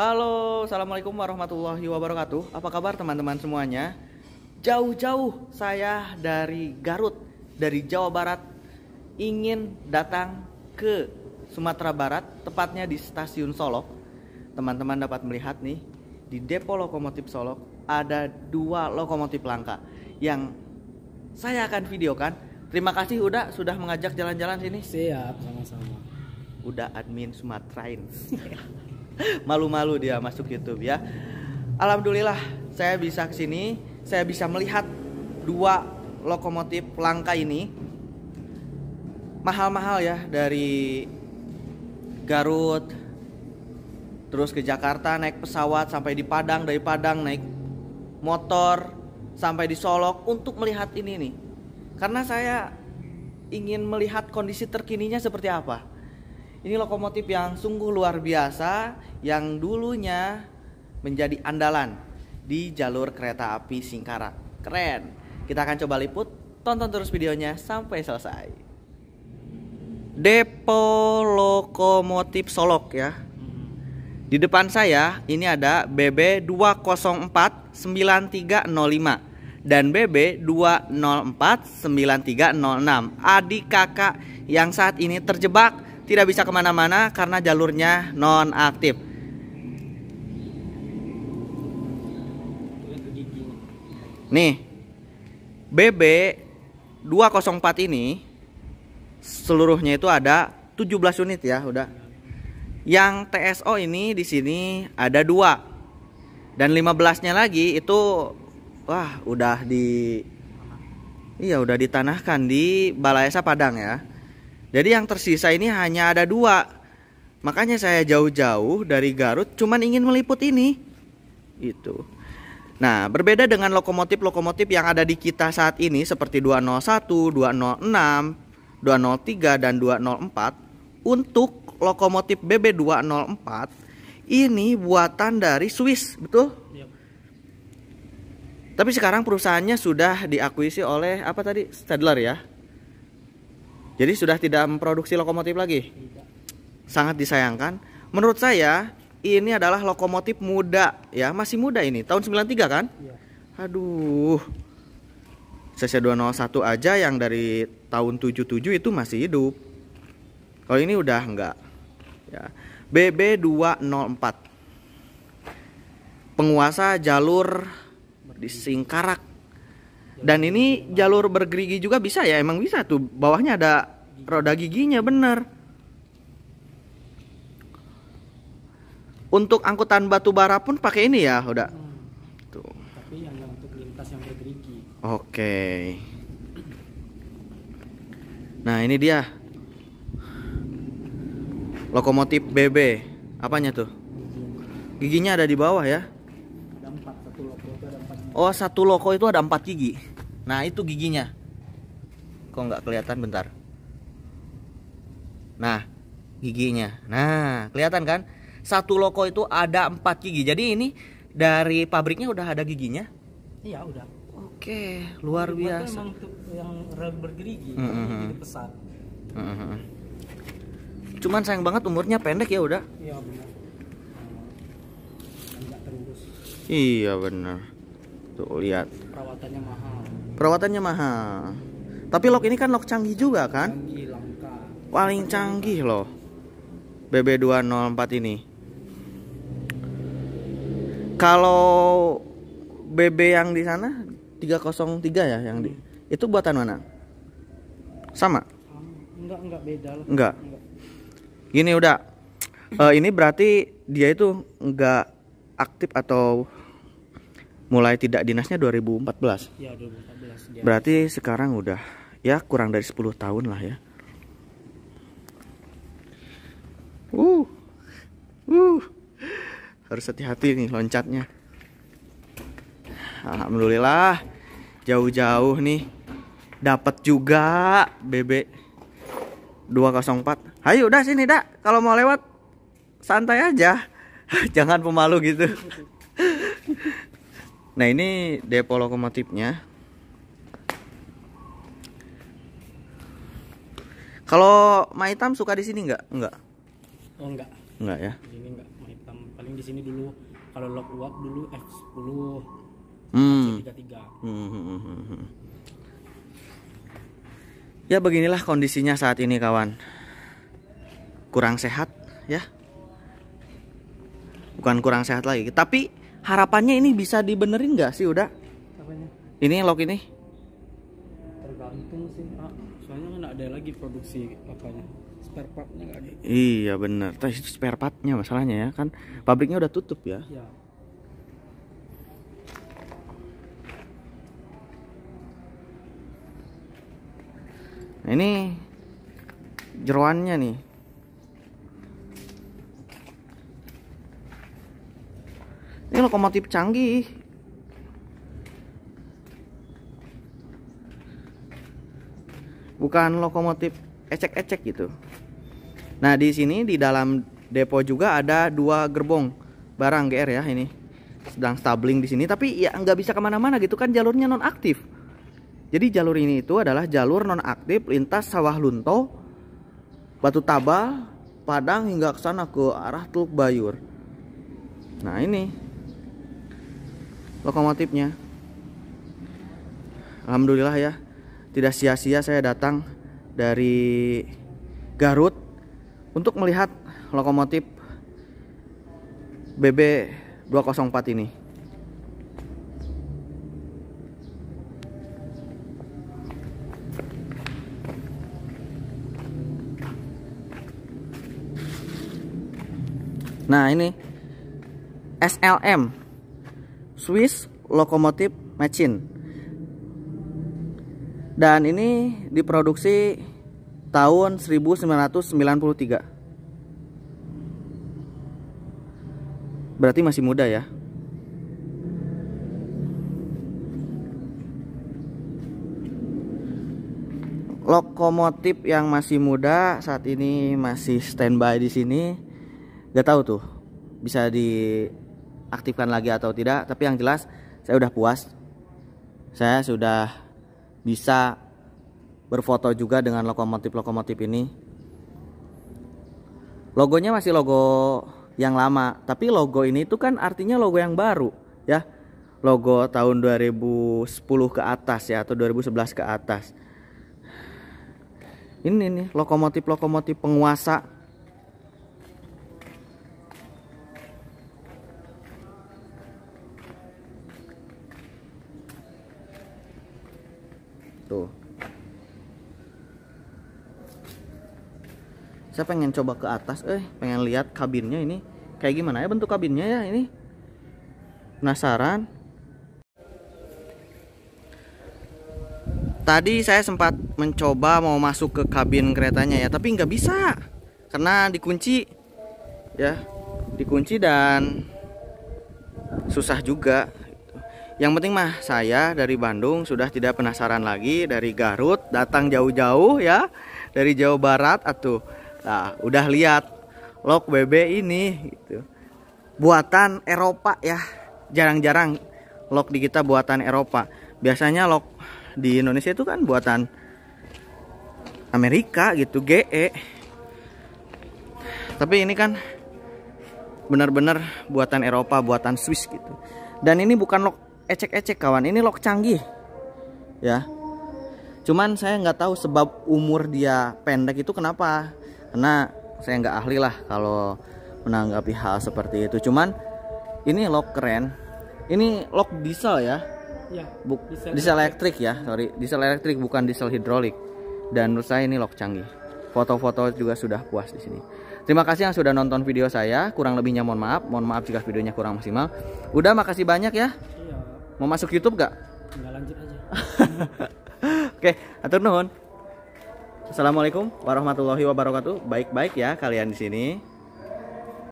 Halo, assalamualaikum warahmatullahi wabarakatuh. Apa kabar teman-teman semuanya? Jauh-jauh saya dari Garut, dari Jawa Barat, ingin datang ke Sumatera Barat, tepatnya di Stasiun Solok. Teman-teman dapat melihat nih, di depo lokomotif Solok ada dua lokomotif langka yang saya akan videokan. Terima kasih Uda sudah mengajak jalan-jalan sini. Siap, sama-sama. Udah admin Sumatrain. malu-malu dia masuk YouTube ya alhamdulillah saya bisa kesini saya bisa melihat dua lokomotif langka ini mahal-mahal ya dari Garut terus ke Jakarta naik pesawat sampai di Padang dari Padang naik motor sampai di Solok untuk melihat ini nih karena saya ingin melihat kondisi terkininya seperti apa ini lokomotif yang sungguh luar biasa yang dulunya menjadi andalan di jalur kereta api Singkarak. Keren. Kita akan coba liput. Tonton terus videonya sampai selesai. Depo Lokomotif Solok ya. Di depan saya ini ada BB 2049305 dan BB 2049306. Adik kakak yang saat ini terjebak tidak bisa kemana-mana karena jalurnya nonaktif. Nih, BB 204 ini seluruhnya itu ada 17 unit ya, udah. Yang TSO ini di sini ada dua dan 15-nya lagi itu wah udah di iya udah ditanahkan di Balai Esa Padang ya. Jadi yang tersisa ini hanya ada dua. Makanya saya jauh-jauh dari Garut cuman ingin meliput ini. Itu. Nah, berbeda dengan lokomotif-lokomotif yang ada di kita saat ini seperti 201, 206, 203 dan 204 untuk lokomotif BB204 ini buatan dari Swiss, betul? Iya. Tapi sekarang perusahaannya sudah diakuisisi oleh apa tadi? Stadler ya. Jadi sudah tidak memproduksi lokomotif lagi. Sangat disayangkan. Menurut saya ini adalah lokomotif muda ya, masih muda ini. Tahun 93 kan? Iya. Aduh. CC201 aja yang dari tahun 77 itu masih hidup. Kalau ini udah enggak. Ya. BB204. Penguasa jalur di Singkarak dan ini jalur bergerigi juga bisa ya, emang bisa tuh. Bawahnya ada roda giginya bener. Untuk angkutan batu bara pun pakai ini ya, udah. Hmm. Tuh. Oke. Nah, ini dia. Lokomotif BB. Apanya tuh? Giginya ada di bawah ya. Oh, satu loko itu ada empat gigi. Nah itu giginya Kok nggak kelihatan bentar Nah giginya Nah kelihatan kan Satu loko itu ada empat gigi Jadi ini dari pabriknya udah ada giginya Iya udah Oke luar Jadi, biasa Yang bergerigi mm -hmm. Gigi besar mm -hmm. Cuman sayang banget umurnya pendek ya udah Iya benar Iya benar Tuh lihat. Perawatannya mahal. Perawatannya mahal. Tapi lock ini kan lock canggih juga kan? Canggih, langka. Paling canggih loh. BB204 ini. Kalau BB yang di sana 303 ya yang di hmm. itu buatan mana? Sama? Enggak, enggak beda lah. Enggak. enggak. Gini udah. Uh, ini berarti dia itu enggak aktif atau mulai tidak dinasnya 2014. Ya, 2014. Dia. Ya. Berarti sekarang udah ya kurang dari 10 tahun lah ya. Uh. Uh. Harus hati-hati nih loncatnya. Alhamdulillah jauh-jauh nih dapat juga BB 204. Hayu udah sini dak kalau mau lewat santai aja. Jangan pemalu gitu. Nah ini depo lokomotifnya Kalau Maitam suka di sini nggak? Nggak. Oh nggak. Nggak ya. Di sini nggak Maitam. Paling di sini dulu kalau lock uap dulu F10 hmm. tiga. Hmm, hmm, hmm, hmm. Ya beginilah kondisinya saat ini kawan. Kurang sehat ya. Bukan kurang sehat lagi, tapi harapannya ini bisa dibenerin nggak sih udah Apanya? ini lock ini tergantung sih pak, soalnya kan ada lagi produksi apanya spare partnya ada. iya bener tapi spare partnya masalahnya ya kan pabriknya udah tutup ya, ya. Nah, ini jeroannya nih Ini lokomotif canggih. Bukan lokomotif ecek-ecek gitu. Nah, di sini di dalam depo juga ada dua gerbong barang GR ya ini. Sedang stabling di sini tapi ya nggak bisa kemana-mana gitu kan jalurnya non aktif. Jadi jalur ini itu adalah jalur non aktif lintas sawah lunto, batu taba, padang hingga ke sana ke arah Teluk Bayur. Nah ini lokomotifnya Alhamdulillah ya tidak sia-sia saya datang dari Garut untuk melihat lokomotif BB 204 ini Nah ini SLM Swiss lokomotif Machine. Dan ini diproduksi tahun 1993. Berarti masih muda ya. Lokomotif yang masih muda saat ini masih standby di sini. Gak tahu tuh bisa di aktifkan lagi atau tidak tapi yang jelas saya udah puas saya sudah bisa berfoto juga dengan lokomotif-lokomotif ini logonya masih logo yang lama tapi logo ini itu kan artinya logo yang baru ya logo tahun 2010 ke atas ya atau 2011 ke atas ini nih lokomotif-lokomotif penguasa tuh saya pengen coba ke atas eh pengen lihat kabinnya ini kayak gimana ya bentuk kabinnya ya ini penasaran tadi saya sempat mencoba mau masuk ke kabin keretanya ya tapi nggak bisa karena dikunci ya dikunci dan susah juga yang penting mah saya dari Bandung sudah tidak penasaran lagi dari Garut datang jauh-jauh ya dari Jawa Barat atuh. Nah, udah lihat lok BB ini gitu. Buatan Eropa ya. Jarang-jarang lok di kita buatan Eropa. Biasanya lok di Indonesia itu kan buatan Amerika gitu GE. Tapi ini kan benar-benar buatan Eropa, buatan Swiss gitu. Dan ini bukan lok ecek-ecek kawan ini lock canggih ya cuman saya nggak tahu sebab umur dia pendek itu kenapa karena saya nggak ahli lah kalau menanggapi hal seperti itu cuman ini lock keren ini lock diesel ya ya Buk diesel, diesel elektrik ya sorry diesel elektrik bukan diesel hidrolik dan menurut saya ini lock canggih foto-foto juga sudah puas di sini Terima kasih yang sudah nonton video saya. Kurang lebihnya mohon maaf. Mohon maaf jika videonya kurang maksimal. Udah makasih banyak ya. Iya. Mau masuk YouTube gak? Enggak lanjut aja. Oke, atur nuhun. Assalamualaikum warahmatullahi wabarakatuh. Baik-baik ya kalian di sini.